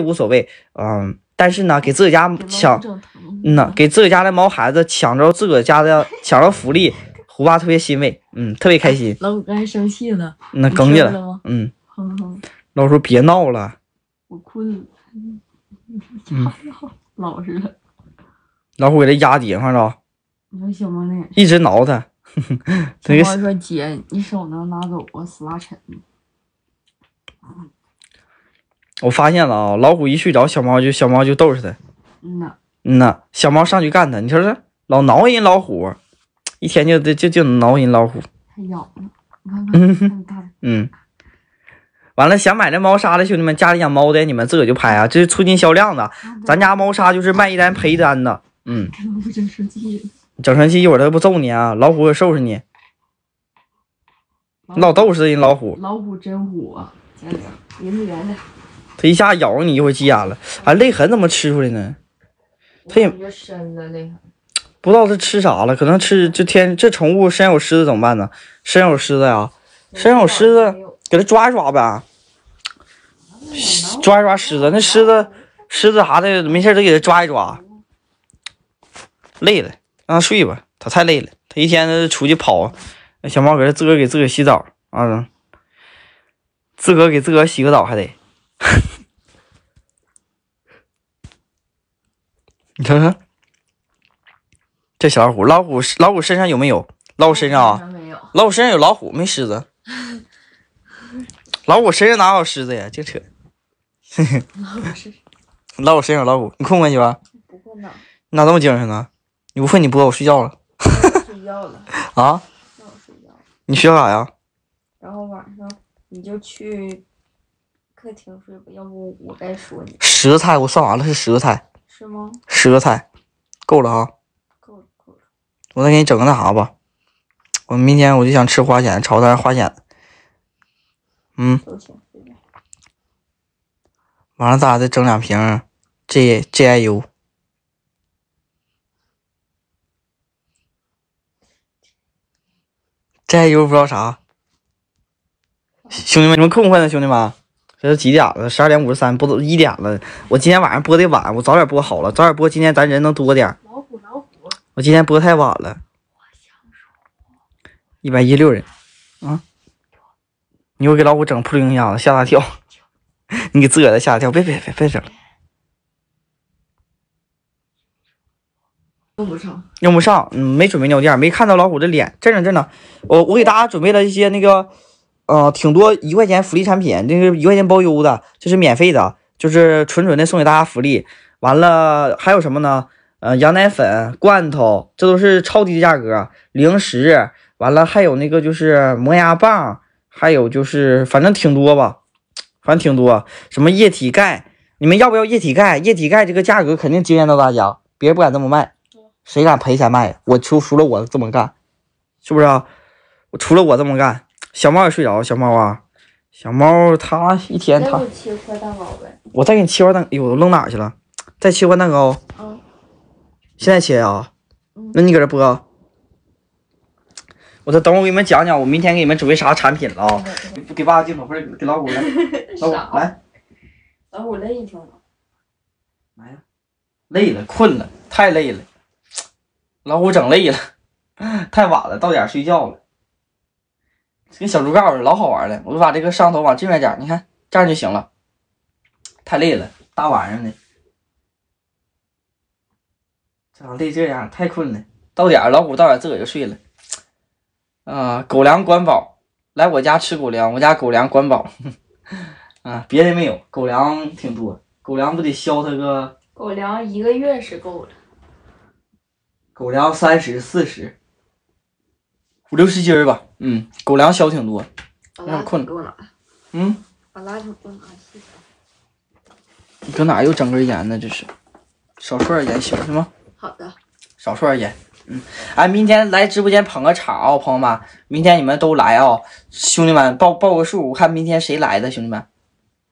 无所谓，嗯，但是呢，给自己家抢，嗯呐，给自己家的毛孩子抢着自个家的抢着福利，胡巴特别欣慰，嗯，特别开心。老虎刚生气了，那哽咽了，嗯，老虎说别闹了。我困了，老实了。老虎给它压底下着。你说行吗？那一直挠它。我 说姐，你手能拿走吗？死拉沉。我发现了啊，老虎一睡着，小猫就小猫就逗似它，嗯呐，嗯呐，小猫上去干它，你瞅瞅，老挠人老虎，一天就就就挠人老虎，还咬呢，嗯，完了，想买这猫砂的兄弟们，家里养猫的，你们自个儿就拍啊，这是促进销量的，咱家猫砂就是卖一单赔一单的，嗯，整生气，整生气，一会儿他不揍你啊，老虎也收拾你，老逗的人老虎，老虎真虎，圆脸，鼻子圆的。它一下咬你，一会儿急眼了，啊、泪痕怎么吃出来呢？它也不知道它吃啥了，可能吃这天这宠物身上有虱子怎么办呢？身上有虱子呀，身上有虱子，给它抓一抓呗，抓一抓虱子，那虱子虱子啥的没事都给它抓一抓，累了让它睡吧，它太累了，它一天出去跑，小猫搁这自个给自个洗澡啊，自个给自个洗个澡还得。你看看，这小老虎，老虎，老虎身上有没有老虎身上啊？老虎身上有老虎，没狮子。老虎身上哪有狮子呀？净扯。老虎身上老虎，你困不困去吧？不困呢。你咋这么精神呢？你不困你播，我睡觉了。睡觉了。啊？让我睡觉。你学啥呀？然后晚上你就去客厅睡吧，要不我该说你。十个菜我算完了，是十个菜。十个菜，够了哈。够够了。我再给你整个那啥吧。我明天我就想吃花蚬，炒菜花蚬。嗯。晚上咱俩再整两瓶 G G I U。G I U 不知道啥。兄弟们，你们困不困呢？兄弟们？这都几点了？十二点五十三，不都一点了？我今天晚上播的晚，我早点播好了，早点播，今天咱人能多点老虎，老虎，我今天播太晚了。一百一十六人，啊！你又给老虎整扑棱一下子，吓大跳！你给自个儿吓一跳，别别别别整！用不上，用不上，嗯，没准备尿垫，没看到老虎的脸。这呢这呢，我我给大家准备了一些那个。嗯，挺多一块钱福利产品，那是一块钱包邮的，就是免费的，就是纯纯的送给大家福利。完了还有什么呢？呃，羊奶粉罐头，这都是超低价格零食。完了还有那个就是磨牙棒，还有就是反正挺多吧，反正挺多。什么液体钙？你们要不要液体钙？液体钙这个价格肯定惊艳到大家，别人不敢这么卖，谁敢赔钱卖？我除除了我这么干，是不是？我除了我这么干。小猫也睡着，小猫啊，小猫它一天它再切块蛋糕呗。我再给你切块蛋，哎，呦，扔哪去了？再切块蛋糕。啊。现在切啊。那你搁这播。我等，等我给你们讲讲，我明天给你们准备啥产品了。啊？给爸爸敬老杯，给老虎来，老虎来。老虎累不累？来。累了，困了，太累了。老虎整累了，太晚了，到点睡觉了。跟小猪盖似的，老好玩了。我就把这个摄像头往这边点，你看这样就行了。太累了，大晚上的，这咋累这样？太困了。到点儿，老虎到点儿自个儿就睡了。啊，狗粮管饱，来我家吃狗粮，我家狗粮管饱。啊，别的没有，狗粮挺多，狗粮不得消它个。狗粮一个月是够了，狗粮三十四十，五六十斤儿吧。嗯，狗粮消挺多，有点困了。我嗯。你搁哪又整根烟呢？这是，少抽点烟行行吗？好的。少抽点烟。嗯，哎，明天来直播间捧个场啊，朋友们！明天你们都来啊，兄弟们报报个数，我看明天谁来的，兄弟们。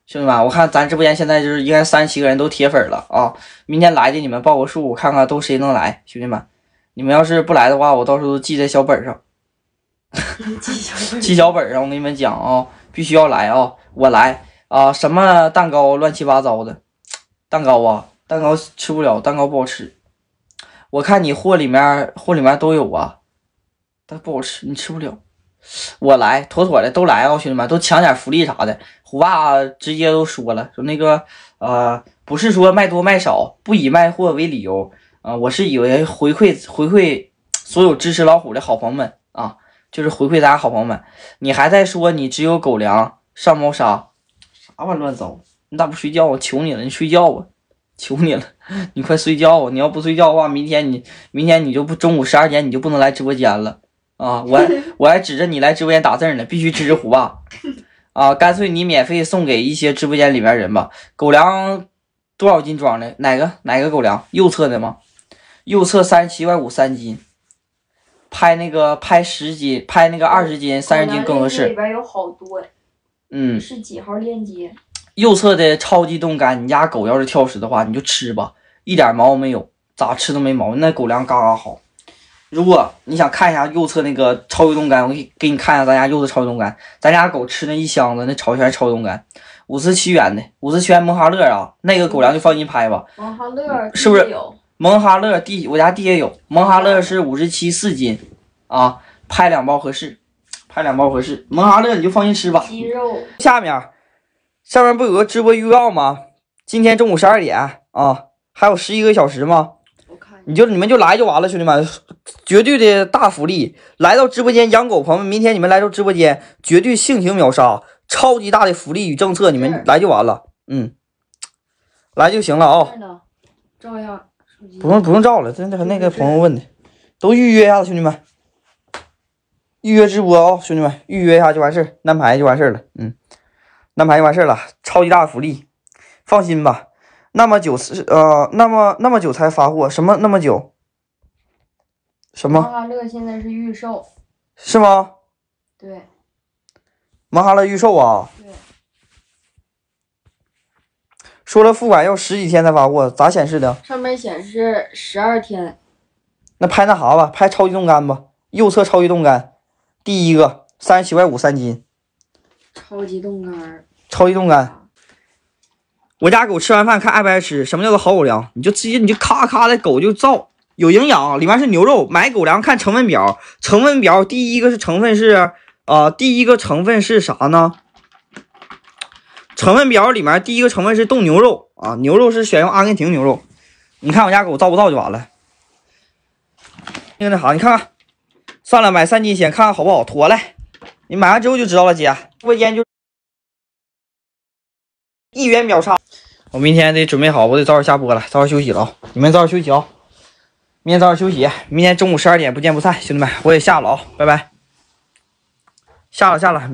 兄弟们，我看咱直播间现在就是应该三十七个人都铁粉了啊！明天来的你们报个数，我看看都谁能来，兄弟们。你们要是不来的话，我到时候记在小本上。记 小本啊！我跟你们讲啊，必须要来啊！我来啊！什么蛋糕乱七八糟的，蛋糕啊，蛋糕吃不了，蛋糕不好吃。我看你货里面货里面都有啊，但不好吃，你吃不了。我来妥妥的都来啊！兄弟们都抢点福利啥的。虎爸直接都说了，说那个呃，不是说卖多卖少，不以卖货为理由啊，我是以为回馈回馈所有支持老虎的好朋友们啊。就是回馈咱好朋友们，你还在说你只有狗粮上猫砂，啥玩意乱糟？你咋不睡觉？我求你了，你睡觉吧，求你了，你快睡觉吧！你要不睡觉的话，明天你明天你就不中午十二点你就不能来直播间了啊！我 我还指着你来直播间打字呢，必须支持虎爸 啊！干脆你免费送给一些直播间里面人吧。狗粮多少斤装的？哪个哪个狗粮？右侧的吗？右侧三十七块五三斤。拍那个拍十斤，拍那个二十斤、三十斤更合适。里边有好多。嗯。是几号链接？右侧的超级冻干，你家狗要是挑食的话，你就吃吧，一点毛没有，咋吃都没毛，那狗粮嘎嘎好。如果你想看一下右侧那个超级冻干，我给给你看一下咱家右侧超级冻干，咱家狗吃那一箱子那全超级冻干，五十七元的，五十七元蒙哈乐啊，那个狗粮就放心拍吧。蒙哈乐是不是？蒙哈乐地，我家地也有蒙哈乐是五十七四斤，啊，拍两包合适，拍两包合适。蒙哈乐你就放心吃吧。鸡肉下面，下面不有个直播预告吗？今天中午十二点啊，还有十一个小时吗？我看你就你们就来就完了，兄弟们，绝对的大福利，来到直播间养狗朋友们，明天你们来到直播间，绝对性情秒杀，超级大的福利与政策，你们来就完了，嗯，来就行了啊。照样。不用不用照了，真的和那个朋友问的，都预约一下子，兄弟们，预约直播啊，兄弟们，预约一下就完事儿，安排就完事儿了，嗯，安排就完事儿了，超级大福利，放心吧，那么久是呃那么那么久才发货，什么那么久？什么？马哈乐现在是预售，是吗？对，马哈乐预售啊。说了付款要十几天才发货，咋显示的？上面显示十二天。那拍那啥吧，拍超级冻干吧，右侧超级冻干，第一个三十七块五三斤。超级冻干。超级冻干。我家狗吃完饭看爱不爱吃，什么叫做好狗粮？你就直接你就咔咔的，狗就造，有营养，里面是牛肉。买狗粮看成分表，成分表第一个是成分是啊，第一个成分是啥呢？成分表里面第一个成分是冻牛肉啊，牛肉是选用阿根廷牛肉。你看我家狗造不造就完了。那个那啥，你看看。算了，买三斤先看看好不好？妥了，你买完之后就知道了，姐。直播间就一元秒杀，我明天得准备好，我得早点下播了，早点休息了啊！你们早点休息啊！明天早点休息，明天中午十二点不见不散，兄弟们，我也下了啊，拜拜。下了下了。